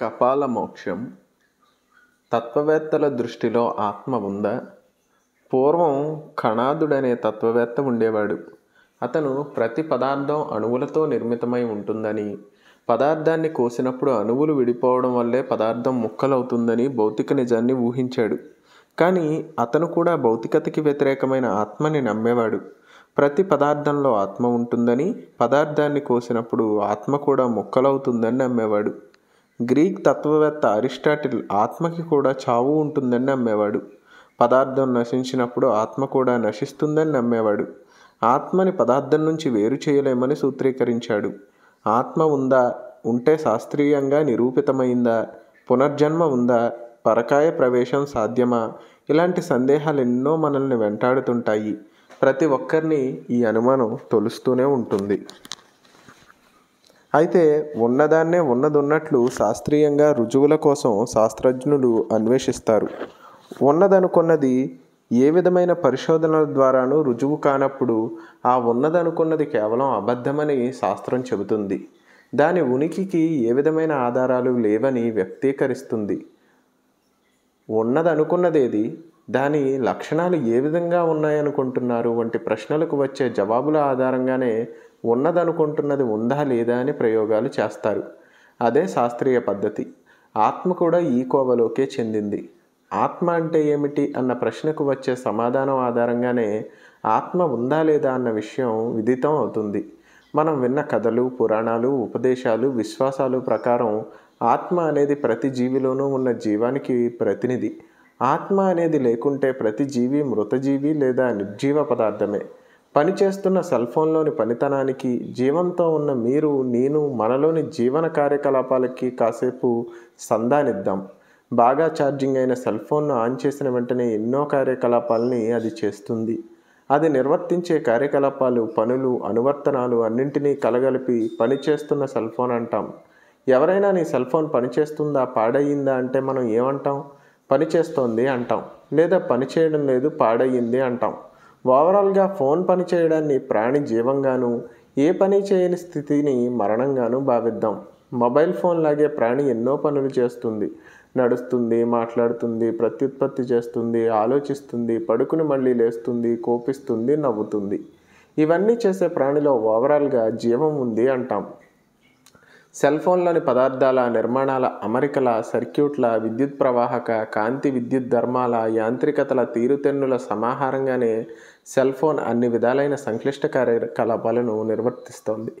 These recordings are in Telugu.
కపాల మోక్షం తత్వవేత్తల దృష్టిలో ఆత్మ ఉందా పూర్వం కణాదుడనే తత్వవేత్త ఉండేవాడు అతను ప్రతి పదార్థం అణువులతో నిర్మితమై ఉంటుందని పదార్థాన్ని కోసినప్పుడు అణువులు విడిపోవడం వల్లే పదార్థం ముక్కలవుతుందని భౌతిక నిజాన్ని ఊహించాడు కానీ అతను కూడా భౌతికతకి వ్యతిరేకమైన ఆత్మని నమ్మేవాడు ప్రతి పదార్థంలో ఆత్మ ఉంటుందని పదార్థాన్ని కోసినప్పుడు ఆత్మ కూడా ముక్కలవుతుందని నమ్మేవాడు గ్రీక్ తత్వవేత్త అరిస్టాటిల్ ఆత్మకి కూడా చావు ఉంటుందని నమ్మేవాడు పదార్థం నశించినప్పుడు ఆత్మ కూడా నశిస్తుందని నమ్మేవాడు ఆత్మని పదార్థం నుంచి వేరు చేయలేమని సూత్రీకరించాడు ఆత్మ ఉందా ఉంటే శాస్త్రీయంగా నిరూపితమైందా పునర్జన్మ ఉందా పరకాయ ప్రవేశం సాధ్యమా ఇలాంటి సందేహాలు ఎన్నో మనల్ని వెంటాడుతుంటాయి ప్రతి ఒక్కరిని ఈ అనుమానం తొలుస్తూనే ఉంటుంది అయితే ఉన్నదాన్నే ఉన్నదున్నట్లు శాస్త్రీయంగా రుజువుల కోసం శాస్త్రజ్ఞులు అన్వేషిస్తారు ఉన్నదనుకున్నది ఏ విధమైన పరిశోధనల ద్వారానూ రుజువు కానప్పుడు ఆ ఉన్నదనుకున్నది కేవలం అబద్ధమని శాస్త్రం చెబుతుంది దాని ఉనికికి ఏ విధమైన ఆధారాలు లేవని వ్యక్తీకరిస్తుంది ఉన్నదనుకున్నదేది దాని లక్షణాలు ఏ విధంగా ఉన్నాయనుకుంటున్నారు వంటి ప్రశ్నలకు వచ్చే జవాబుల ఆధారంగానే ఉన్నదనుకుంటున్నది ఉందా లేదా అని ప్రయోగాలు చేస్తారు అదే శాస్త్రీయ పద్ధతి ఆత్మ కూడా ఈ కోవలోకే చెందింది ఆత్మ అంటే ఏమిటి అన్న ప్రశ్నకు వచ్చే సమాధానం ఆధారంగానే ఆత్మ ఉందా లేదా అన్న విషయం విదితం అవుతుంది మనం విన్న కథలు పురాణాలు ఉపదేశాలు విశ్వాసాలు ప్రకారం ఆత్మ అనేది ప్రతి జీవిలోనూ ఉన్న జీవానికి ప్రతినిధి ఆత్మ అనేది లేకుంటే ప్రతి జీవి మృతజీవి లేదా నిర్జీవ పదార్థమే పనిచేస్తున్న సెల్ ఫోన్లోని పనితనానికి జీవంతో ఉన్న మీరు నేను మనలోని జీవన కార్యకలాపాలకి కాసేపు సందానిద్దాం బాగా ఛార్జింగ్ అయిన సెల్ ఫోన్ను ఆన్ చేసిన వెంటనే ఎన్నో కార్యకలాపాలని అది చేస్తుంది అది నిర్వర్తించే కార్యకలాపాలు పనులు అనువర్తనాలు అన్నింటినీ కలగలిపి పనిచేస్తున్న సెల్ ఫోన్ అంటాం ఎవరైనా నీ సెల్ ఫోన్ పనిచేస్తుందా పాడయ్యిందా అంటే మనం ఏమంటాం పనిచేస్తోంది అంటాం లేదా పనిచేయడం లేదు పాడయ్యింది అంటాం ఓవరాల్గా ఫోన్ పనిచేయడాన్ని ప్రాణి జీవంగాను ఏ పని చేయని స్థితిని మరణంగాను భావిద్దాం మొబైల్ ఫోన్ లాగే ప్రాణి ఎన్నో పనులు చేస్తుంది నడుస్తుంది మాట్లాడుతుంది ప్రత్యుత్పత్తి చేస్తుంది ఆలోచిస్తుంది పడుకుని మళ్ళీ లేస్తుంది కోపిస్తుంది నవ్వుతుంది ఇవన్నీ చేసే ప్రాణిలో ఓవరాల్గా జీవం ఉంది అంటాం సెల్ ఫోన్లోని పదార్థాల నిర్మాణాల అమరికల సర్క్యూట్ల విద్యుత్ ప్రవాహక కాంతి విద్యుత్ ధర్మాల యాంత్రికతల తీరుతెన్నుల సమాహారంగానే సెల్ ఫోన్ అన్ని విధాలైన సంక్లిష్ట కార్యకలాపాలను నిర్వర్తిస్తోంది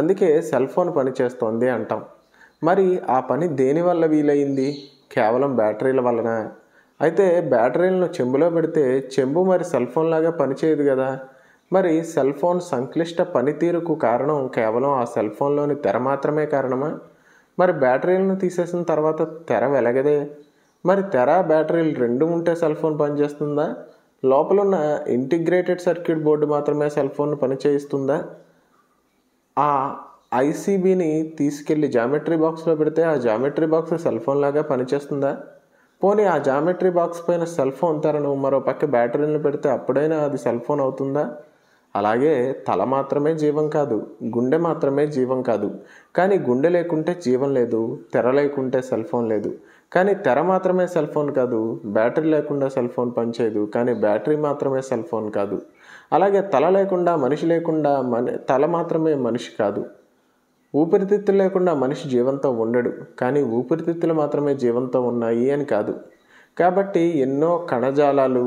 అందుకే సెల్ ఫోన్ పనిచేస్తోంది అంటాం మరి ఆ పని దేనివల్ల వీలైంది కేవలం బ్యాటరీల వలన అయితే బ్యాటరీలను చెంబులో పెడితే చెంబు మరి సెల్ ఫోన్ లాగా పనిచేయదు కదా మరి సెల్ ఫోన్ సంక్లిష్ట పనితీరుకు కారణం కేవలం ఆ సెల్ ఫోన్లోని తెర మాత్రమే కారణమా మరి బ్యాటరీలను తీసేసిన తర్వాత తెర వెలగదే మరి తెర బ్యాటరీలు రెండు ఉంటే సెల్ ఫోన్ పనిచేస్తుందా లోపల ఉన్న ఇంటిగ్రేటెడ్ సర్క్యూట్ బోర్డు మాత్రమే సెల్ ఫోన్ పనిచేయిస్తుందా ఆ ఐసీబీని తీసుకెళ్లి జామెట్రీ బాక్స్లో పెడితే ఆ జామెట్రీ బాక్స్ సెల్ ఫోన్ లాగా పనిచేస్తుందా పోనీ ఆ జామెట్రీ బాక్స్ పైన సెల్ ఫోన్ తెరను మరో పక్క బ్యాటరీలను పెడితే అప్పుడైనా అది సెల్ ఫోన్ అవుతుందా అలాగే తల మాత్రమే జీవం కాదు గుండె మాత్రమే జీవం కాదు కానీ గుండె లేకుంటే జీవం లేదు తెర లేకుంటే సెల్ ఫోన్ లేదు కానీ తెర మాత్రమే సెల్ ఫోన్ కాదు బ్యాటరీ లేకుండా సెల్ ఫోన్ పనిచేయదు కానీ బ్యాటరీ మాత్రమే సెల్ ఫోన్ కాదు అలాగే తల లేకుండా మనిషి లేకుండా మన తల మాత్రమే మనిషి కాదు ఊపిరితిత్తులు లేకుండా మనిషి జీవంతో ఉండడు కానీ ఊపిరితిత్తులు మాత్రమే జీవంతో ఉన్నాయి అని కాదు కాబట్టి ఎన్నో కణజాలాలు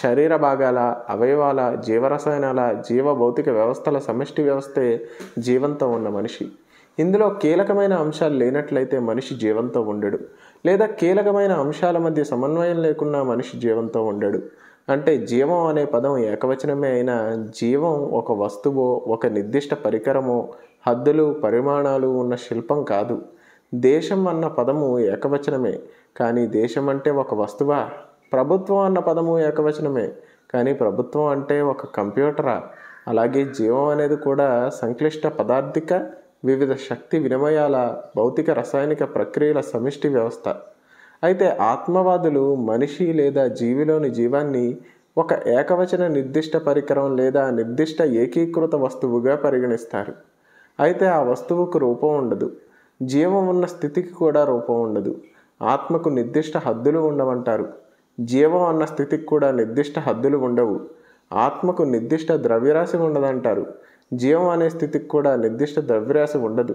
శరీర భాగాల అవయవాల జీవరసాయనాల జీవ భౌతిక వ్యవస్థల సమష్టి వ్యవస్థే జీవంతో ఉన్న మనిషి ఇందులో కీలకమైన అంశాలు లేనట్లయితే మనిషి జీవంతో ఉండడు లేదా కీలకమైన అంశాల మధ్య సమన్వయం లేకున్నా మనిషి జీవంతో ఉండడు అంటే జీవం అనే పదం ఏకవచనమే అయినా జీవం ఒక వస్తువో ఒక నిర్దిష్ట పరికరమో హద్దులు పరిమాణాలు ఉన్న శిల్పం కాదు దేశం అన్న పదము ఏకవచనమే కానీ దేశం అంటే ఒక వస్తువా ప్రభుత్వం అన్న పదము ఏకవచనమే కానీ ప్రభుత్వం అంటే ఒక కంప్యూటరా అలాగే జీవం అనేది కూడా సంక్లిష్ట పదార్థిక వివిధ శక్తి వినిమయాల భౌతిక రసాయనిక ప్రక్రియల సమిష్టి వ్యవస్థ అయితే ఆత్మవాదులు మనిషి లేదా జీవిలోని జీవాన్ని ఒక ఏకవచన నిర్దిష్ట పరికరం లేదా నిర్దిష్ట ఏకీకృత వస్తువుగా పరిగణిస్తారు అయితే ఆ వస్తువుకు రూపం ఉండదు జీవం ఉన్న స్థితికి కూడా రూపం ఉండదు ఆత్మకు నిర్దిష్ట హద్దులు ఉండమంటారు జీవం అన్న స్థితికి కూడా నిర్దిష్ట హద్దులు ఉండవు ఆత్మకు నిర్దిష్ట ద్రవ్యరాశి ఉండదంటారు జీవం అనే స్థితికి కూడా నిర్దిష్ట ద్రవ్యరాశి ఉండదు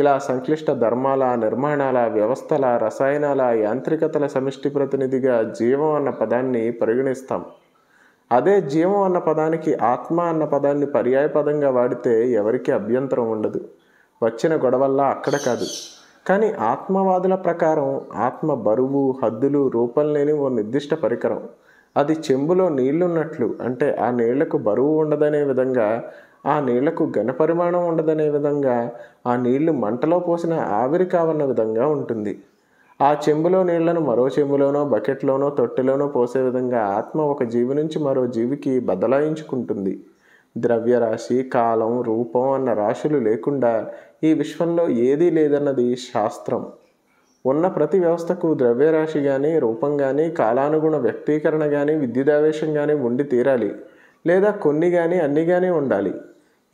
ఇలా సంక్లిష్ట ధర్మాల నిర్మాణాల వ్యవస్థల రసాయనాల యాంత్రికతల సమిష్టి ప్రతినిధిగా జీవం అన్న పదాన్ని పరిగణిస్తాం అదే జీవం అన్న పదానికి ఆత్మ అన్న పదాన్ని పర్యాయపదంగా వాడితే ఎవరికీ అభ్యంతరం ఉండదు వచ్చిన గొడవల్లా అక్కడ కాదు కానీ ఆత్మవాదుల ప్రకారం ఆత్మ బరువు హద్దులు రూపం లేని ఓ నిర్దిష్ట పరికరం అది చెంబులో నీళ్లున్నట్లు అంటే ఆ నీళ్లకు బరువు ఉండదనే విధంగా ఆ నీళ్లకు ఘనపరిమాణం ఉండదనే విధంగా ఆ నీళ్లు మంటలో పోసిన ఆవిరి కావన్న విధంగా ఉంటుంది ఆ చెంబులో నీళ్లను మరో చెంబులోనో బకెట్లోనో తొట్టెలోనో పోసే విధంగా ఆత్మ ఒక జీవి నుంచి మరో జీవికి బదలాయించుకుంటుంది ద్రవ్యరాశి కాలం రూపం అన్న రాశులు లేకుండా ఈ విశ్వంలో ఏదీ లేదన్నది శాస్త్రం ఉన్న ప్రతి వ్యవస్థకు ద్రవ్యరాశి కానీ రూపం కానీ కాలానుగుణ వ్యక్తీకరణ కానీ విద్యుదావేశం కానీ ఉండి తీరాలి లేదా కొన్ని కానీ అన్నీ కానీ ఉండాలి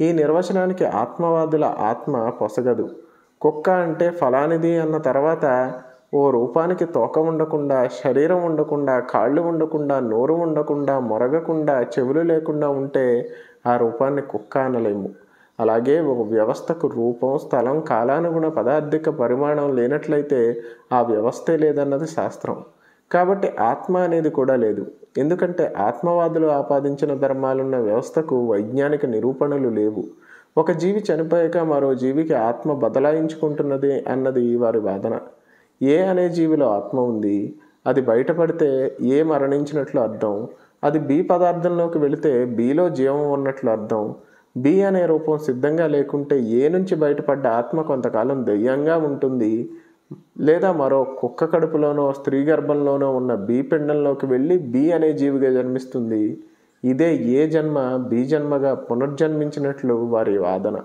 ఈ నిర్వచనానికి ఆత్మవాదుల ఆత్మ పొసగదు కుక్క అంటే ఫలానిది అన్న తర్వాత ఓ రూపానికి తోక ఉండకుండా శరీరం ఉండకుండా కాళ్ళు ఉండకుండా నోరు ఉండకుండా మొరగకుండా చెవులు లేకుండా ఉంటే ఆ రూపాన్ని కుక్క అనలేము అలాగే ఒక వ్యవస్థకు రూపం స్థలం కాలానుగుణ పదార్థిక పరిమాణం లేనట్లయితే ఆ వ్యవస్థే లేదన్నది శాస్త్రం కాబట్టి ఆత్మ అనేది కూడా లేదు ఎందుకంటే ఆత్మవాదులు ఆపాదించిన ధర్మాలున్న వ్యవస్థకు వైజ్ఞానిక నిరూపణలు లేవు ఒక జీవి చనిపోయాక మరో జీవికి ఆత్మ బదలాయించుకుంటున్నది అన్నది వారి వాదన ఏ అనే జీవిలో ఆత్మ ఉంది అది బయటపడితే ఏ మరణించినట్లు అర్థం అది బి పదార్థంలోకి వెళితే బిలో జీవం ఉన్నట్లు అర్థం బి అనే రూపం సిద్ధంగా లేకుంటే ఏ నుంచి బయటపడ్డ ఆత్మ కొంతకాలం దెయ్యంగా ఉంటుంది లేదా మరో కుక్క కడుపులోనో స్త్రీ గర్భంలోనో ఉన్న బి పిండంలోకి వెళ్ళి బి అనే జీవిగా జన్మిస్తుంది ఇదే ఏ జన్మ బి జన్మగా పునర్జన్మించినట్లు వారి వాదన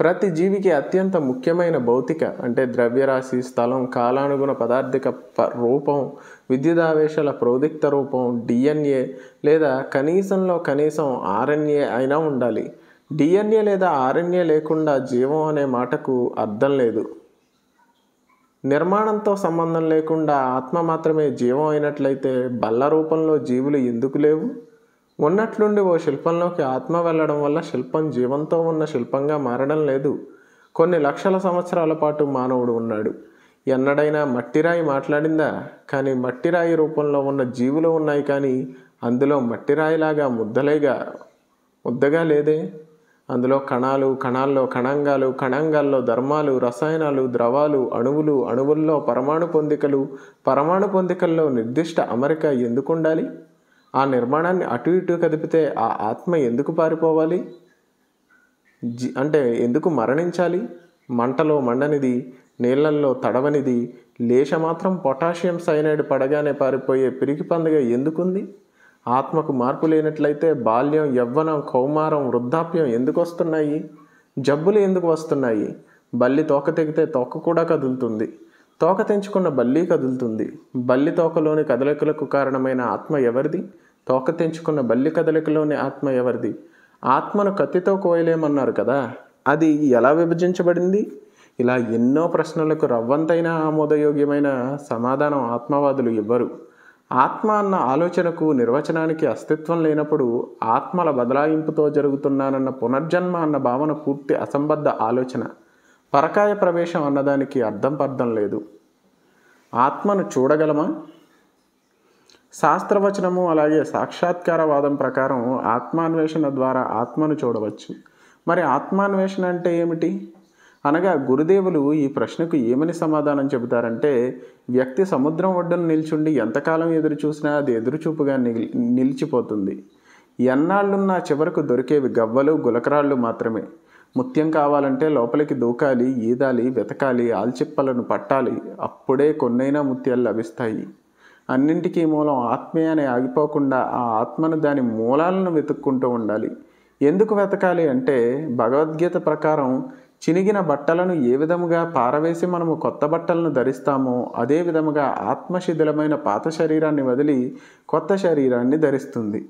ప్రతి జీవికి అత్యంత ముఖ్యమైన భౌతిక అంటే ద్రవ్యరాశి స్థలం కాలానుగుణ పదార్థిక రూపం విద్యుదావేశాల ప్రోదిక్త రూపం డిఎన్ఏ లేదా కనీసంలో కనీసం ఆర్ఎన్ఏ అయినా ఉండాలి డిఎన్ఏ లేదా ఆర్ఎన్ఏ లేకుండా జీవం అనే మాటకు అర్థం లేదు నిర్మాణంతో సంబంధం లేకుండా ఆత్మ మాత్రమే జీవం అయినట్లయితే బల్ల రూపంలో జీవులు ఎందుకు లేవు ఉన్నట్లుండి ఓ శిల్పంలోకి ఆత్మ వెళ్ళడం వల్ల శిల్పం జీవంతో ఉన్న శిల్పంగా మారడం లేదు కొన్ని లక్షల సంవత్సరాల పాటు మానవుడు ఉన్నాడు ఎన్నడైనా మట్టిరాయి మాట్లాడిందా కానీ మట్టిరాయి రూపంలో ఉన్న జీవులు ఉన్నాయి కానీ అందులో మట్టిరాయిలాగా ముద్దలేగా ముద్దగా లేదే అందులో కణాలు కణాల్లో కణంగాలు కణంగాల్లో ధర్మాలు రసాయనాలు ద్రవాలు అణువులు అణువుల్లో పరమాణు పొందికలు పరమాణు పొందికల్లో నిర్దిష్ట అమరిక ఎందుకు ఉండాలి ఆ నిర్మాణాన్ని అటు ఇటు కదిపితే ఆ ఆత్మ ఎందుకు పారిపోవాలి జి అంటే ఎందుకు మరణించాలి మంటలో మండనిది నీళ్లల్లో తడవనిది లేష మాత్రం పొటాషియం సైనైడ్ పడగానే పారిపోయే పిరికి పందగ ఎందుకుంది ఆత్మకు మార్పు లేనట్లయితే బాల్యం యవ్వనం కౌమారం వృద్ధాప్యం ఎందుకు వస్తున్నాయి జబ్బులు ఎందుకు వస్తున్నాయి బల్లి తోక తెగితే తోక కూడా కదులుతుంది తోక తెంచుకున్న బల్లి కదులుతుంది బల్లి తోకలోని కదలికలకు కారణమైన ఆత్మ ఎవరిది తోక తెంచుకున్న బల్లి కదలికలోని ఆత్మ ఎవరిది ఆత్మను కత్తితో కోయలేమన్నారు కదా అది ఎలా విభజించబడింది ఇలా ఎన్నో ప్రశ్నలకు రవ్వంతైన ఆమోదయోగ్యమైన సమాధానం ఆత్మవాదులు ఇవ్వరు ఆత్మ అన్న ఆలోచనకు నిర్వచనానికి అస్తిత్వం లేనప్పుడు ఆత్మల బదలాయింపుతో జరుగుతున్నానన్న పునర్జన్మ అన్న భావన పూర్తి అసంబద్ధ ఆలోచన పరకాయ ప్రవేశం అన్నదానికి అర్థం పర్థం లేదు ఆత్మను చూడగలమా శాస్త్రవచనము అలాగే సాక్షాత్కారవాదం ప్రకారం ఆత్మాన్వేషణ ద్వారా ఆత్మను చూడవచ్చు మరి ఆత్మాన్వేషణ అంటే ఏమిటి అనగా గురుదేవులు ఈ ప్రశ్నకు ఏమని సమాధానం చెబుతారంటే వ్యక్తి సముద్రం ఒడ్డున నిల్చుండి ఎంతకాలం ఎదురు చూసినా అది ఎదురుచూపుగా నిలి నిలిచిపోతుంది ఎన్నాళ్ళున్న చివరకు దొరికేవి గవ్వలు గులకరాళ్ళు మాత్రమే ముత్యం కావాలంటే లోపలికి దూకాలి ఈదాలి వెతకాలి ఆల్చిప్పలను పట్టాలి అప్పుడే కొన్నైనా ముత్యాలు లభిస్తాయి అన్నింటికీ మూలం ఆత్మే అని ఆగిపోకుండా ఆ ఆత్మను దాని మూలాలను వెతుక్కుంటూ ఉండాలి ఎందుకు వెతకాలి అంటే భగవద్గీత ప్రకారం చినిగిన బట్టలను ఏ విధముగా పారవేసి మనము కొత్త బట్టలను ధరిస్తామో అదే విధముగా ఆత్మశిథిలమైన పాత శరీరాన్ని వదిలి కొత్త శరీరాన్ని ధరిస్తుంది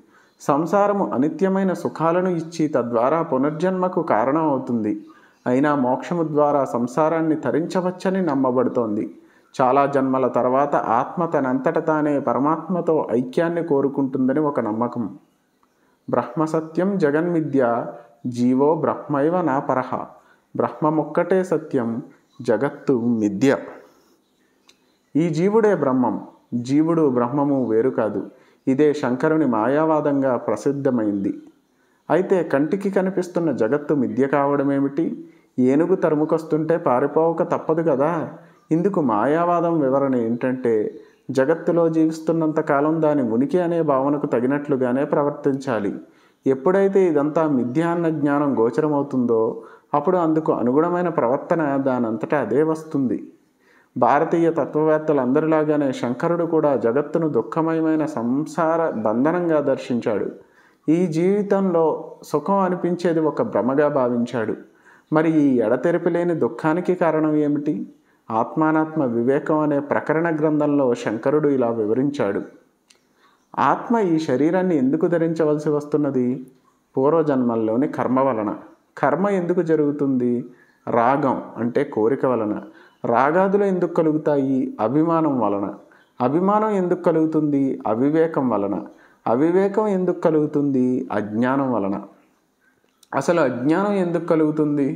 సంసారము అనిత్యమైన సుఖాలను ఇచ్చి తద్వారా పునర్జన్మకు కారణం అవుతుంది అయినా మోక్షము ద్వారా సంసారాన్ని తరించవచ్చని నమ్మబడుతోంది చాలా జన్మల తర్వాత ఆత్మ తనంతట తానే పరమాత్మతో ఐక్యాన్ని కోరుకుంటుందని ఒక నమ్మకం బ్రహ్మసత్యం జగన్మిద్య జీవో బ్రహ్మైవ నా పరహ బ్రహ్మమొక్కటే సత్యం జగత్తు మిథ్య ఈ జీవుడే బ్రహ్మం జీవుడు బ్రహ్మము వేరు కాదు ఇదే శంకరుని మాయావాదంగా ప్రసిద్ధమైంది అయితే కంటికి కనిపిస్తున్న జగత్తు మిద్య కావడమేమిటి ఏనుగు తరుముకొస్తుంటే పారిపోవక తప్పదు కదా ఇందుకు మాయావాదం వివరణ ఏంటంటే జగత్తులో జీవిస్తున్నంత కాలం దాని ఉనికి అనే భావనకు తగినట్లుగానే ప్రవర్తించాలి ఎప్పుడైతే ఇదంతా మిథ్యాన్న జ్ఞానం గోచరమవుతుందో అప్పుడు అందుకు అనుగుణమైన ప్రవర్తన దానంతటా అదే వస్తుంది భారతీయ తత్వవేత్తలందరిలాగానే శంకరుడు కూడా జగత్తును దుఃఖమయమైన సంసార బంధనంగా దర్శించాడు ఈ జీవితంలో సుఖం అనిపించేది ఒక భ్రమగా భావించాడు మరి ఈ ఎడతెరిపి లేని దుఃఖానికి కారణం ఏమిటి ఆత్మానాత్మ వివేకం అనే ప్రకరణ గ్రంథంలో శంకరుడు ఇలా వివరించాడు ఆత్మ ఈ శరీరాన్ని ఎందుకు ధరించవలసి వస్తున్నది పూర్వజన్మల్లోని కర్మ వలన కర్మ ఎందుకు జరుగుతుంది రాగం అంటే కోరిక వలన రాగాదులు ఎందుకు కలుగుతాయి అభిమానం వలన అభిమానం ఎందుకు కలుగుతుంది అవివేకం వలన అవివేకం ఎందుకు కలుగుతుంది అజ్ఞానం వలన అసలు అజ్ఞానం ఎందుకు కలుగుతుంది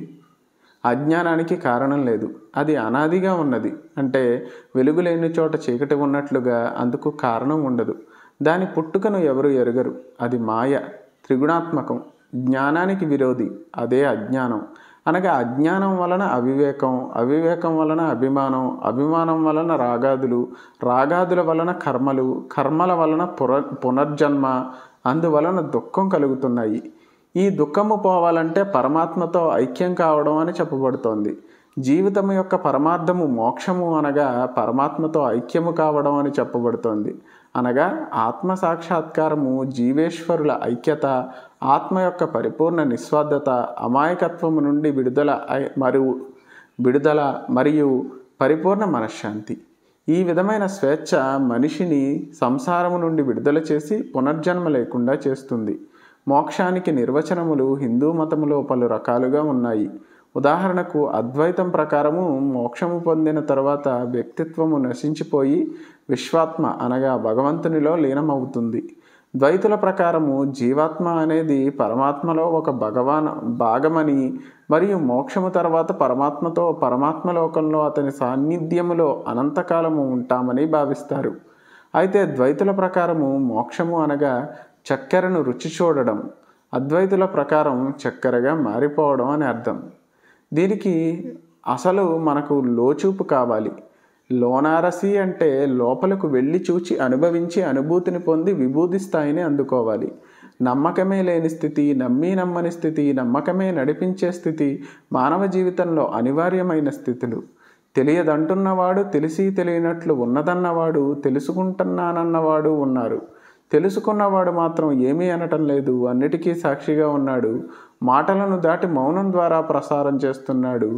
అజ్ఞానానికి కారణం లేదు అది అనాదిగా ఉన్నది అంటే వెలుగు లేని చోట చీకటి ఉన్నట్లుగా అందుకు కారణం ఉండదు దాని పుట్టుకను ఎవరు ఎరగరు అది మాయ త్రిగుణాత్మకం జ్ఞానానికి విరోధి అదే అజ్ఞానం అనగా అజ్ఞానం వలన అవివేకం అవివేకం వలన అభిమానం అభిమానం వలన రాగాదులు రాగాదుల వలన కర్మలు కర్మల వలన పునర్జన్మ అందువలన దుఃఖం కలుగుతున్నాయి ఈ దుఃఖము పోవాలంటే పరమాత్మతో ఐక్యం కావడం అని చెప్పబడుతోంది జీవితం యొక్క పరమార్థము మోక్షము అనగా పరమాత్మతో ఐక్యము కావడం అని చెప్పబడుతోంది అనగా ఆత్మ సాక్షాత్కారము జీవేశ్వరుల ఐక్యత ఆత్మ యొక్క పరిపూర్ణ నిస్వార్థత అమాయకత్వము నుండి విడుదల మరియు విడుదల మరియు పరిపూర్ణ మనశ్శాంతి ఈ విధమైన స్వేచ్ఛ మనిషిని సంసారము నుండి విడుదల చేసి పునర్జన్మ లేకుండా చేస్తుంది మోక్షానికి నిర్వచనములు హిందూ మతములో పలు రకాలుగా ఉన్నాయి ఉదాహరణకు అద్వైతం ప్రకారము మోక్షము పొందిన తర్వాత వ్యక్తిత్వము నశించిపోయి విశ్వాత్మ అనగా భగవంతునిలో లీనమవుతుంది ద్వైతుల ప్రకారము జీవాత్మ అనేది పరమాత్మలో ఒక భగవాన్ భాగమని మరియు మోక్షము తర్వాత పరమాత్మతో పరమాత్మ లోకంలో అతని సాన్నిధ్యములో అనంతకాలము ఉంటామని భావిస్తారు అయితే ద్వైతుల ప్రకారము మోక్షము అనగా చక్కెరను రుచి చూడడం అద్వైతుల ప్రకారం చక్కెరగా మారిపోవడం అని అర్థం దీనికి అసలు మనకు లోచూపు కావాలి లోనారసి అంటే లోపలకు వెళ్ళి చూచి అనుభవించి అనుభూతిని పొంది విభూతి స్థాయిని అందుకోవాలి నమ్మకమే లేని స్థితి నమ్మి నమ్మని స్థితి నమ్మకమే నడిపించే స్థితి మానవ జీవితంలో అనివార్యమైన స్థితులు తెలియదంటున్నవాడు తెలిసి తెలియనట్లు ఉన్నదన్నవాడు తెలుసుకుంటున్నానన్నవాడు ఉన్నారు తెలుసుకున్నవాడు మాత్రం ఏమీ అనటం లేదు అన్నిటికీ సాక్షిగా ఉన్నాడు మాటలను దాటి మౌనం ద్వారా ప్రసారం చేస్తున్నాడు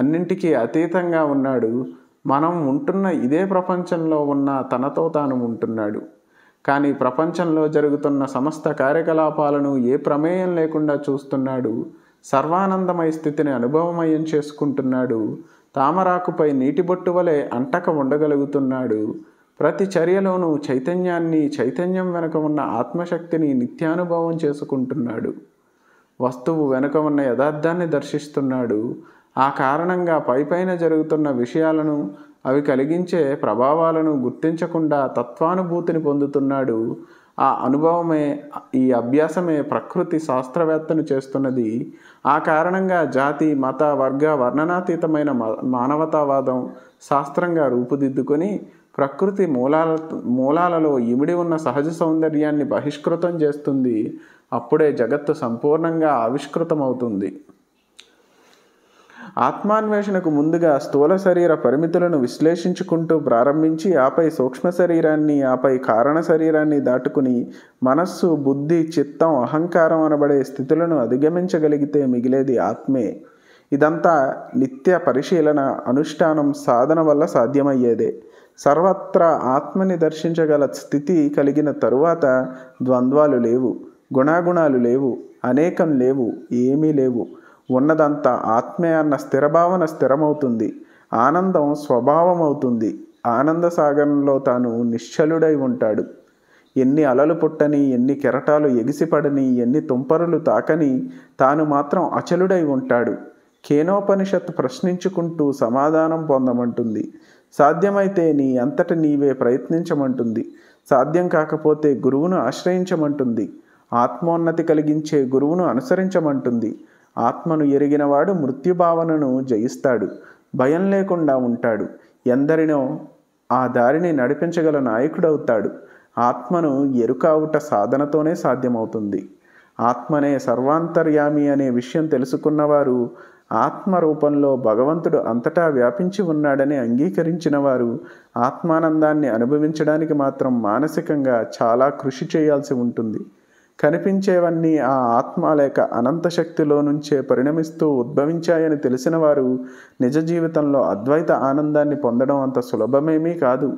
అన్నింటికీ అతీతంగా ఉన్నాడు మనం ఉంటున్న ఇదే ప్రపంచంలో ఉన్న తనతో తాను ఉంటున్నాడు కానీ ప్రపంచంలో జరుగుతున్న సమస్త కార్యకలాపాలను ఏ ప్రమేయం లేకుండా చూస్తున్నాడు సర్వానందమయ స్థితిని అనుభవమయం చేసుకుంటున్నాడు తామరాకుపై నీటి బొట్టు వలె అంటక ఉండగలుగుతున్నాడు ప్రతి చర్యలోనూ చైతన్యాన్ని చైతన్యం వెనుక ఉన్న ఆత్మశక్తిని నిత్యానుభవం చేసుకుంటున్నాడు వస్తువు వెనుక ఉన్న యథార్థాన్ని దర్శిస్తున్నాడు ఆ కారణంగా పైపైన జరుగుతున్న విషయాలను అవి కలిగించే ప్రభావాలను గుర్తించకుండా తత్వానుభూతిని పొందుతున్నాడు ఆ అనుభవమే ఈ అభ్యాసమే ప్రకృతి శాస్త్రవేత్తను చేస్తున్నది ఆ కారణంగా జాతి మత వర్గ వర్ణనాతీతమైన మానవతావాదం శాస్త్రంగా రూపుదిద్దుకొని ప్రకృతి మూలాల మూలాలలో ఇమిడి ఉన్న సహజ సౌందర్యాన్ని బహిష్కృతం చేస్తుంది అప్పుడే జగత్తు సంపూర్ణంగా ఆవిష్కృతమవుతుంది ఆత్మాన్వేషణకు ముందుగా స్థూల శరీర పరిమితులను విశ్లేషించుకుంటూ ప్రారంభించి ఆపై సూక్ష్మ శరీరాన్ని ఆపై కారణ శరీరాన్ని దాటుకుని మనస్సు బుద్ధి చిత్తం అహంకారం అనబడే స్థితులను అధిగమించగలిగితే మిగిలేది ఆత్మే ఇదంతా నిత్య పరిశీలన అనుష్ఠానం సాధన వల్ల సాధ్యమయ్యేదే సర్వత్రా ఆత్మని దర్శించగల స్థితి కలిగిన తరువాత ద్వంద్వాలు లేవు గుణాగుణాలు లేవు అనేకం లేవు ఏమీ లేవు ఉన్నదంతా ఆత్మే అన్న స్థిరభావన స్థిరమవుతుంది ఆనందం స్వభావం అవుతుంది ఆనంద సాగరంలో తాను నిశ్చలుడై ఉంటాడు ఎన్ని అలలు పుట్టని ఎన్ని కెరటాలు ఎగిసిపడని ఎన్ని తుంపరులు తాకని తాను మాత్రం అచలుడై ఉంటాడు కేనోపనిషత్ ప్రశ్నించుకుంటూ సమాధానం పొందమంటుంది సాధ్యమైతే నీ అంతట నీవే ప్రయత్నించమంటుంది సాధ్యం కాకపోతే గురువును ఆశ్రయించమంటుంది ఆత్మోన్నతి కలిగించే గురువును అనుసరించమంటుంది ఆత్మను ఎరిగినవాడు మృత్యుభావనను జయిస్తాడు భయం లేకుండా ఉంటాడు ఎందరినో ఆ దారిని నడిపించగల నాయకుడవుతాడు ఆత్మను ఎరుకావుట సాధనతోనే సాధ్యమవుతుంది ఆత్మనే సర్వాంతర్యామి అనే విషయం తెలుసుకున్నవారు ఆత్మరూపంలో భగవంతుడు అంతటా వ్యాపించి ఉన్నాడని అంగీకరించిన వారు ఆత్మానందాన్ని అనుభవించడానికి మాత్రం మానసికంగా చాలా కృషి చేయాల్సి ఉంటుంది కనిపించేవన్నీ ఆ ఆత్మ లేక అనంత శక్తిలో నుంచే పరిణమిస్తూ ఉద్భవించాయని తెలిసిన వారు నిజ జీవితంలో అద్వైత ఆనందాన్ని పొందడం అంత సులభమేమీ కాదు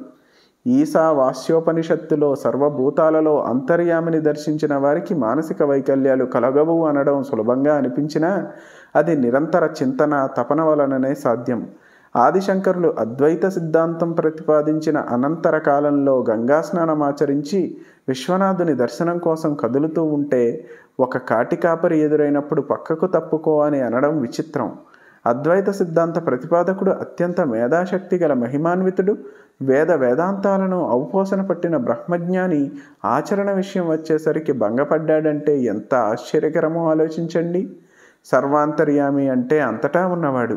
ఈసా వాస్యోపనిషత్తులో సర్వభూతాలలో అంతర్యామిని దర్శించిన వారికి మానసిక వైకల్యాలు కలగవు అనడం సులభంగా అనిపించినా అది నిరంతర చింతన తపన వలననే సాధ్యం ఆదిశంకరులు అద్వైత సిద్ధాంతం ప్రతిపాదించిన అనంతర కాలంలో గంగాస్నానం ఆచరించి విశ్వనాథుని దర్శనం కోసం కదులుతూ ఉంటే ఒక కాటికాపరి ఎదురైనప్పుడు పక్కకు తప్పుకో అని అనడం విచిత్రం అద్వైత సిద్ధాంత ప్రతిపాదకుడు అత్యంత మేధాశక్తి గల మహిమాన్వితుడు వేద వేదాంతాలను అవపోసన పట్టిన బ్రహ్మజ్ఞాని ఆచరణ విషయం వచ్చేసరికి భంగపడ్డాడంటే ఎంత ఆశ్చర్యకరమో ఆలోచించండి సర్వాంతర్యామి అంటే అంతటా ఉన్నవాడు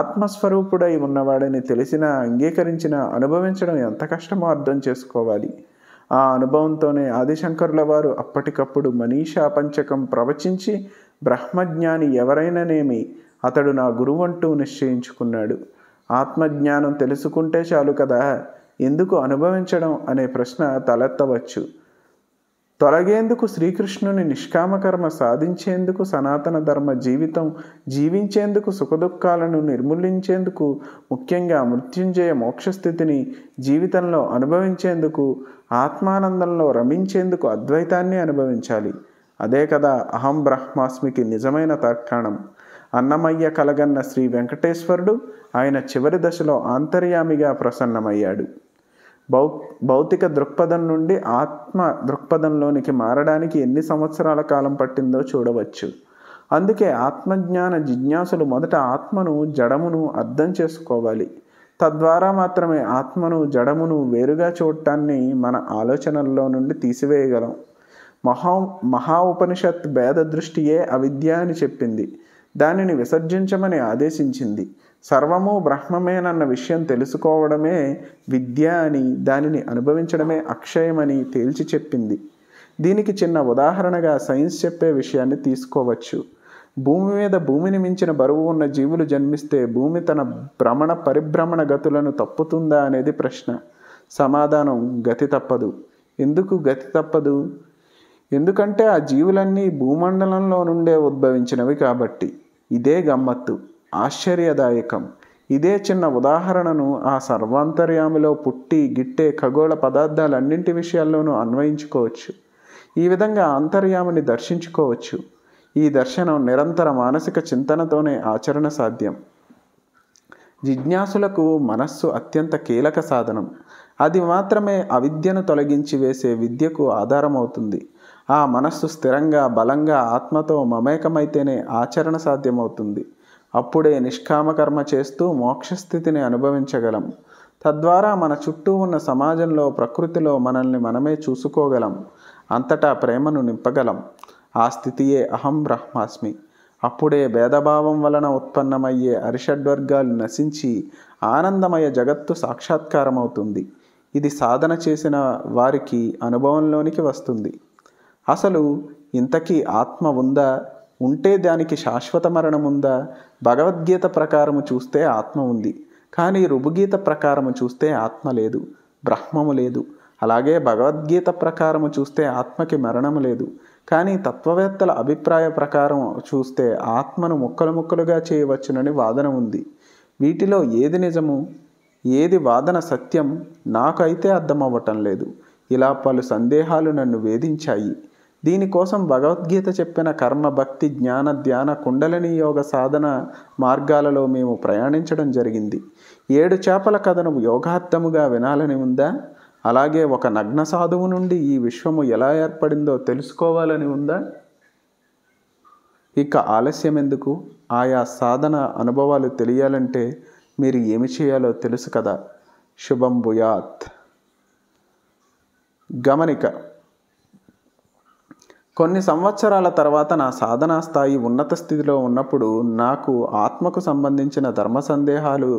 ఆత్మస్వరూపుడై ఉన్నవాడని తెలిసిన అంగీకరించిన అనుభవించడం ఎంత కష్టమో అర్థం చేసుకోవాలి ఆ అనుభవంతోనే ఆదిశంకరుల వారు అప్పటికప్పుడు మనీషా పంచకం ప్రవచించి బ్రహ్మజ్ఞాని ఎవరైనానేమి అతడు నా గురువు అంటూ నిశ్చయించుకున్నాడు ఆత్మజ్ఞానం తెలుసుకుంటే చాలు కదా ఎందుకు అనుభవించడం అనే ప్రశ్న తలెత్తవచ్చు తొలగేందుకు శ్రీకృష్ణుని నిష్కామకర్మ సాధించేందుకు సనాతన ధర్మ జీవితం జీవించేందుకు సుఖదుఖాలను నిర్మూలించేందుకు ముఖ్యంగా మృత్యుంజయ మోక్షస్థితిని జీవితంలో అనుభవించేందుకు ఆత్మానందంలో రమించేందుకు అద్వైతాన్ని అనుభవించాలి అదే కదా అహం బ్రహ్మాస్మికి నిజమైన తర్కాణం అన్నమయ్య కలగన్న శ్రీ వెంకటేశ్వరుడు ఆయన చివరి దశలో ఆంతర్యామిగా ప్రసన్నమయ్యాడు భౌ భౌతిక దృక్పథం నుండి ఆత్మ దృక్పథంలోనికి మారడానికి ఎన్ని సంవత్సరాల కాలం పట్టిందో చూడవచ్చు అందుకే ఆత్మజ్ఞాన జిజ్ఞాసులు మొదట ఆత్మను జడమును అర్థం చేసుకోవాలి తద్వారా మాత్రమే ఆత్మను జడమును వేరుగా చూడటాన్ని మన ఆలోచనల్లో నుండి తీసివేయగలం మహా మహా ఉపనిషత్ భేద దృష్టియే అవిద్య అని చెప్పింది దానిని విసర్జించమని ఆదేశించింది సర్వము బ్రహ్మమేనన్న విషయం తెలుసుకోవడమే విద్య అని దానిని అనుభవించడమే అక్షయమని తేల్చి చెప్పింది దీనికి చిన్న ఉదాహరణగా సైన్స్ చెప్పే విషయాన్ని తీసుకోవచ్చు భూమి మీద భూమిని మించిన బరువు ఉన్న జీవులు జన్మిస్తే భూమి తన భ్రమణ పరిభ్రమణ గతులను తప్పుతుందా అనేది ప్రశ్న సమాధానం గతి తప్పదు ఎందుకు గతి తప్పదు ఎందుకంటే ఆ జీవులన్నీ భూమండలంలో నుండే ఉద్భవించినవి కాబట్టి ఇదే గమ్మత్తు ఆశ్చర్యదాయకం ఇదే చిన్న ఉదాహరణను ఆ సర్వాంతర్యాములో పుట్టి గిట్టే ఖగోళ పదార్థాలన్నింటి విషయాల్లోనూ అన్వయించుకోవచ్చు ఈ విధంగా అంతర్యాముని దర్శించుకోవచ్చు ఈ దర్శనం నిరంతర మానసిక చింతనతోనే ఆచరణ సాధ్యం జిజ్ఞాసులకు మనస్సు అత్యంత కీలక సాధనం అది మాత్రమే అవిద్యను తొలగించి వేసే విద్యకు ఆధారమవుతుంది ఆ మనస్సు స్థిరంగా బలంగా ఆత్మతో మమేకమైతేనే ఆచరణ సాధ్యమవుతుంది అప్పుడే నిష్కామకర్మ చేస్తూ మోక్షస్థితిని అనుభవించగలం తద్వారా మన చుట్టూ ఉన్న సమాజంలో ప్రకృతిలో మనల్ని మనమే చూసుకోగలం అంతటా ప్రేమను నింపగలం ఆ స్థితియే అహం బ్రహ్మాస్మి అప్పుడే భేదభావం వలన ఉత్పన్నమయ్యే అరిషడ్వర్గాలు నశించి ఆనందమయ జగత్తు సాక్షాత్కారమవుతుంది ఇది సాధన చేసిన వారికి అనుభవంలోనికి వస్తుంది అసలు ఇంతకీ ఆత్మ ఉందా ఉంటే దానికి శాశ్వత మరణం ఉందా భగవద్గీత ప్రకారము చూస్తే ఆత్మ ఉంది కానీ రుభుగీత ప్రకారము చూస్తే ఆత్మ లేదు బ్రహ్మము లేదు అలాగే భగవద్గీత ప్రకారము చూస్తే ఆత్మకి మరణం లేదు కానీ తత్వవేత్తల అభిప్రాయ ప్రకారం చూస్తే ఆత్మను ముక్కలు ముక్కలుగా చేయవచ్చునని వాదన ఉంది వీటిలో ఏది నిజము ఏది వాదన సత్యం నాకైతే అర్థమవ్వటం లేదు ఇలా పలు సందేహాలు నన్ను వేధించాయి దీనికోసం భగవద్గీత చెప్పిన కర్మ భక్తి జ్ఞాన ధ్యాన కుండలిని యోగ సాధన మార్గాలలో మేము ప్రయాణించడం జరిగింది ఏడు చేపల కథను యోగార్థముగా వినాలని ఉందా అలాగే ఒక నగ్న సాధువు నుండి ఈ విశ్వము ఎలా ఏర్పడిందో తెలుసుకోవాలని ఉందా ఇక ఆలస్యం ఎందుకు ఆయా సాధన అనుభవాలు తెలియాలంటే మీరు ఏమి చేయాలో తెలుసు కదా శుభం భూయాత్ గమనిక కొన్ని సంవత్సరాల తర్వాత నా సాధనా స్థాయి ఉన్నత స్థితిలో ఉన్నప్పుడు నాకు ఆత్మకు సంబంధించిన ధర్మ సందేహాలు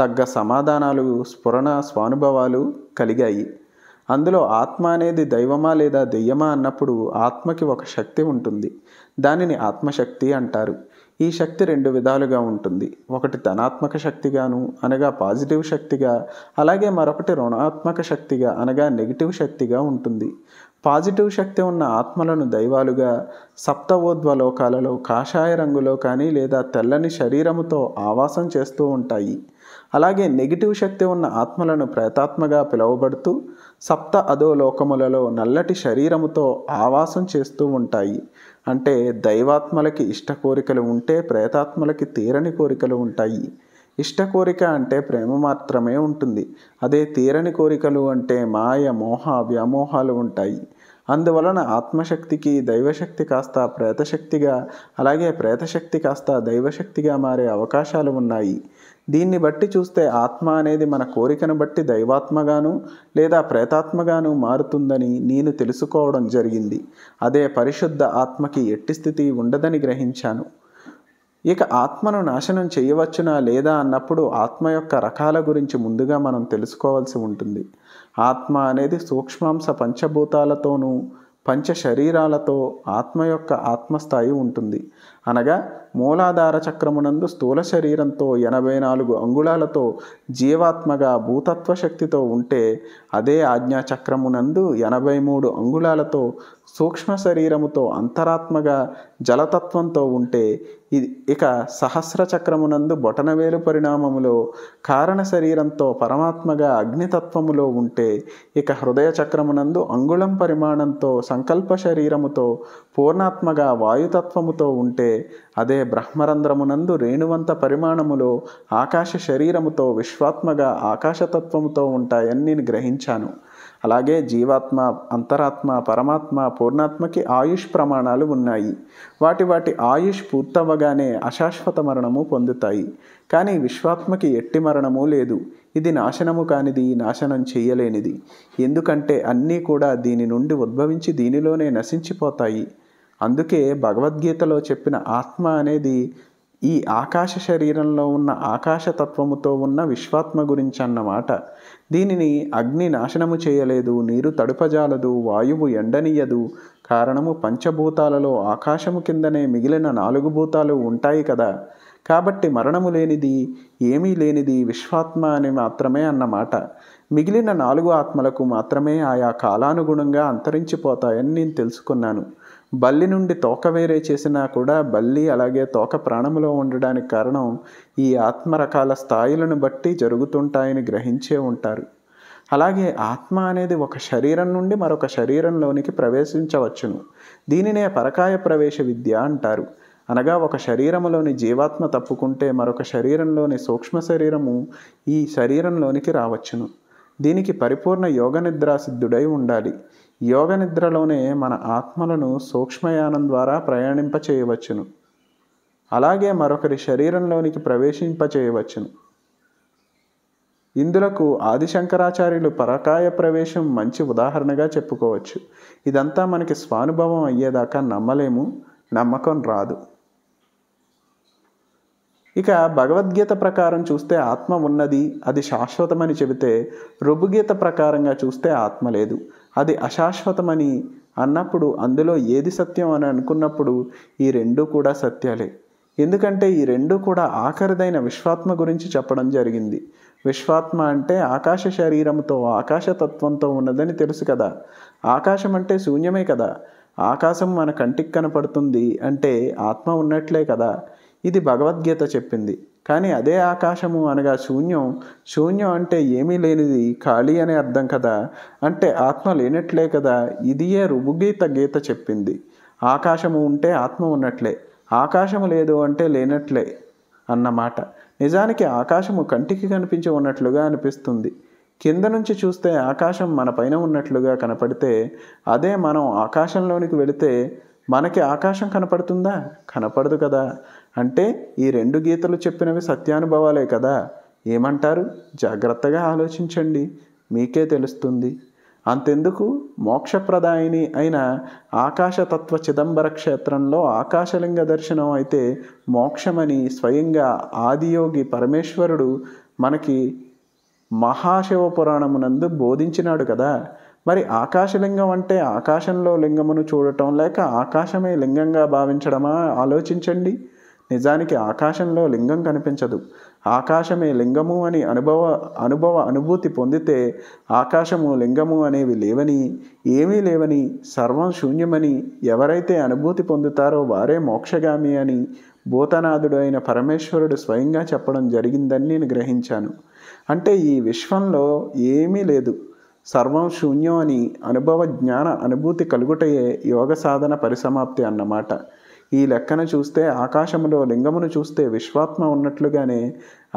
తగ్గ సమాధానాలు స్ఫురణ స్వానుభవాలు కలిగాయి అందులో ఆత్మ అనేది దైవమా లేదా దెయ్యమా అన్నప్పుడు ఆత్మకి ఒక శక్తి ఉంటుంది దానిని ఆత్మశక్తి అంటారు ఈ శక్తి రెండు విధాలుగా ఉంటుంది ఒకటి ధనాత్మక శక్తిగాను అనగా పాజిటివ్ శక్తిగా అలాగే మరొకటి రుణాత్మక శక్తిగా అనగా నెగిటివ్ శక్తిగా ఉంటుంది పాజిటివ్ శక్తి ఉన్న ఆత్మలను దైవాలుగా లోకాలలో కాషాయ రంగులో కానీ లేదా తెల్లని శరీరముతో ఆవాసం చేస్తూ ఉంటాయి అలాగే నెగిటివ్ శక్తి ఉన్న ఆత్మలను ప్రేతాత్మగా పిలువబడుతూ సప్త లోకములలో నల్లటి శరీరముతో ఆవాసం చేస్తూ ఉంటాయి అంటే దైవాత్మలకి ఇష్ట కోరికలు ఉంటే ప్రేతాత్మలకి తీరని కోరికలు ఉంటాయి ఇష్ట కోరిక అంటే ప్రేమ మాత్రమే ఉంటుంది అదే తీరని కోరికలు అంటే మాయ మోహ వ్యామోహాలు ఉంటాయి అందువలన ఆత్మశక్తికి దైవశక్తి కాస్త ప్రేతశక్తిగా అలాగే ప్రేతశక్తి కాస్త దైవశక్తిగా మారే అవకాశాలు ఉన్నాయి దీన్ని బట్టి చూస్తే ఆత్మ అనేది మన కోరికను బట్టి దైవాత్మగాను లేదా ప్రేతాత్మగాను మారుతుందని నేను తెలుసుకోవడం జరిగింది అదే పరిశుద్ధ ఆత్మకి ఎట్టి స్థితి ఉండదని గ్రహించాను ఇక ఆత్మను నాశనం చేయవచ్చునా లేదా అన్నప్పుడు ఆత్మ యొక్క రకాల గురించి ముందుగా మనం తెలుసుకోవాల్సి ఉంటుంది ఆత్మ అనేది సూక్ష్మాంశ పంచభూతాలతోనూ పంచ శరీరాలతో ఆత్మ యొక్క ఆత్మస్థాయి ఉంటుంది అనగా మూలాధార చక్రమునందు స్థూల శరీరంతో ఎనభై నాలుగు అంగుళాలతో జీవాత్మగా భూతత్వ శక్తితో ఉంటే అదే ఆజ్ఞా చక్రమునందు ఎనభై మూడు అంగుళాలతో సూక్ష్మ శరీరముతో అంతరాత్మగా జలతత్వంతో ఉంటే ఇది ఇక సహస్ర చక్రమునందు బొటనవేలు పరిణామములో కారణ శరీరంతో పరమాత్మగా అగ్నితత్వములో ఉంటే ఇక హృదయ చక్రమునందు అంగుళం పరిమాణంతో సంకల్ప శరీరముతో పూర్ణాత్మగా వాయుతత్వముతో ఉంటే అదే బ్రహ్మరంధ్రమునందు రేణువంత పరిమాణములో ఆకాశ శరీరముతో విశ్వాత్మగా ఆకాశతత్వముతో ఉంటాయని నేను గ్రహించాను అలాగే జీవాత్మ అంతరాత్మ పరమాత్మ పూర్ణాత్మకి ఆయుష్ ప్రమాణాలు ఉన్నాయి వాటి వాటి ఆయుష్ పూర్తవ్వగానే అశాశ్వత మరణము పొందుతాయి కానీ విశ్వాత్మకి ఎట్టి మరణము లేదు ఇది నాశనము కానిది నాశనం చేయలేనిది ఎందుకంటే అన్నీ కూడా దీని నుండి ఉద్భవించి దీనిలోనే నశించిపోతాయి అందుకే భగవద్గీతలో చెప్పిన ఆత్మ అనేది ఈ ఆకాశ శరీరంలో ఉన్న ఆకాశతత్వముతో ఉన్న విశ్వాత్మ గురించి అన్నమాట దీనిని అగ్ని నాశనము చేయలేదు నీరు తడుపజాలదు వాయువు ఎండనీయదు కారణము పంచభూతాలలో ఆకాశము కిందనే మిగిలిన నాలుగు భూతాలు ఉంటాయి కదా కాబట్టి మరణము లేనిది ఏమీ లేనిది విశ్వాత్మ అని మాత్రమే అన్నమాట మిగిలిన నాలుగు ఆత్మలకు మాత్రమే ఆయా కాలానుగుణంగా అంతరించిపోతాయని నేను తెలుసుకున్నాను బల్లి నుండి తోక వేరే చేసినా కూడా బల్లి అలాగే తోక ప్రాణములో ఉండడానికి కారణం ఈ ఆత్మ రకాల స్థాయిలను బట్టి జరుగుతుంటాయని గ్రహించే ఉంటారు అలాగే ఆత్మ అనేది ఒక శరీరం నుండి మరొక శరీరంలోనికి ప్రవేశించవచ్చును దీనినే పరకాయ ప్రవేశ విద్య అంటారు అనగా ఒక శరీరములోని జీవాత్మ తప్పుకుంటే మరొక శరీరంలోని సూక్ష్మ శరీరము ఈ శరీరంలోనికి రావచ్చును దీనికి పరిపూర్ణ యోగ సిద్ధుడై ఉండాలి యోగ నిద్రలోనే మన ఆత్మలను సూక్ష్మయానం ద్వారా ప్రయాణింప చేయవచ్చును అలాగే మరొకరి శరీరంలోనికి ప్రవేశింప చేయవచ్చును ఇందులకు ఆదిశంకరాచార్యులు పరకాయ ప్రవేశం మంచి ఉదాహరణగా చెప్పుకోవచ్చు ఇదంతా మనకి స్వానుభవం అయ్యేదాకా నమ్మలేము నమ్మకం రాదు ఇక భగవద్గీత ప్రకారం చూస్తే ఆత్మ ఉన్నది అది శాశ్వతమని చెబితే రుభుగీత ప్రకారంగా చూస్తే ఆత్మ లేదు అది అశాశ్వతమని అన్నప్పుడు అందులో ఏది సత్యం అని అనుకున్నప్పుడు ఈ రెండూ కూడా సత్యాలే ఎందుకంటే ఈ రెండు కూడా ఆఖరిదైన విశ్వాత్మ గురించి చెప్పడం జరిగింది విశ్వాత్మ అంటే ఆకాశ శరీరంతో ఆకాశతత్వంతో ఉన్నదని తెలుసు కదా ఆకాశం అంటే శూన్యమే కదా ఆకాశం మన కంటికి కనపడుతుంది అంటే ఆత్మ ఉన్నట్లే కదా ఇది భగవద్గీత చెప్పింది కానీ అదే ఆకాశము అనగా శూన్యం శూన్యం అంటే ఏమీ లేనిది ఖాళీ అనే అర్థం కదా అంటే ఆత్మ లేనట్లే కదా ఇదియే రుబుగీత గీత చెప్పింది ఆకాశము ఉంటే ఆత్మ ఉన్నట్లే ఆకాశము లేదు అంటే లేనట్లే అన్నమాట నిజానికి ఆకాశము కంటికి కనిపించి ఉన్నట్లుగా అనిపిస్తుంది కింద నుంచి చూస్తే ఆకాశం మన పైన ఉన్నట్లుగా కనపడితే అదే మనం ఆకాశంలోనికి వెళితే మనకి ఆకాశం కనపడుతుందా కనపడదు కదా అంటే ఈ రెండు గీతలు చెప్పినవి సత్యానుభవాలే కదా ఏమంటారు జాగ్రత్తగా ఆలోచించండి మీకే తెలుస్తుంది అంతెందుకు మోక్షప్రదాయిని అయిన ఆకాశతత్వ చిదంబర క్షేత్రంలో ఆకాశలింగ దర్శనం అయితే మోక్షమని స్వయంగా ఆదియోగి పరమేశ్వరుడు మనకి మహాశివ పురాణమునందు బోధించినాడు కదా మరి ఆకాశలింగం అంటే ఆకాశంలో లింగమును చూడటం లేక ఆకాశమే లింగంగా భావించడమా ఆలోచించండి నిజానికి ఆకాశంలో లింగం కనిపించదు ఆకాశమే లింగము అని అనుభవ అనుభవ అనుభూతి పొందితే ఆకాశము లింగము అనేవి లేవని ఏమీ లేవని సర్వం శూన్యమని ఎవరైతే అనుభూతి పొందుతారో వారే మోక్షగామి అని భూతనాథుడు అయిన పరమేశ్వరుడు స్వయంగా చెప్పడం జరిగిందని నేను గ్రహించాను అంటే ఈ విశ్వంలో ఏమీ లేదు సర్వం శూన్యం అని అనుభవ జ్ఞాన అనుభూతి కలుగుటయే యోగ సాధన పరిసమాప్తి అన్నమాట ఈ లెక్కన చూస్తే ఆకాశములో లింగమును చూస్తే విశ్వాత్మ ఉన్నట్లుగానే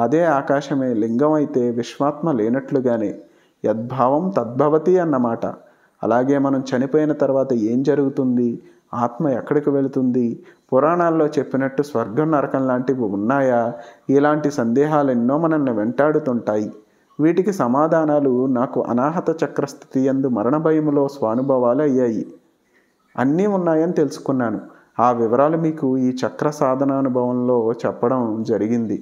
అదే ఆకాశమే లింగం అయితే విశ్వాత్మ లేనట్లుగానే యద్భావం తద్భవతి అన్నమాట అలాగే మనం చనిపోయిన తర్వాత ఏం జరుగుతుంది ఆత్మ ఎక్కడికి వెళుతుంది పురాణాల్లో చెప్పినట్టు స్వర్గం నరకం లాంటివి ఉన్నాయా ఇలాంటి సందేహాలు ఎన్నో మనల్ని వెంటాడుతుంటాయి వీటికి సమాధానాలు నాకు అనాహత చక్రస్థితి ఎందు మరణ భయములో స్వానుభవాలు అయ్యాయి అన్నీ ఉన్నాయని తెలుసుకున్నాను ఆ వివరాలు మీకు ఈ చక్ర అనుభవంలో చెప్పడం జరిగింది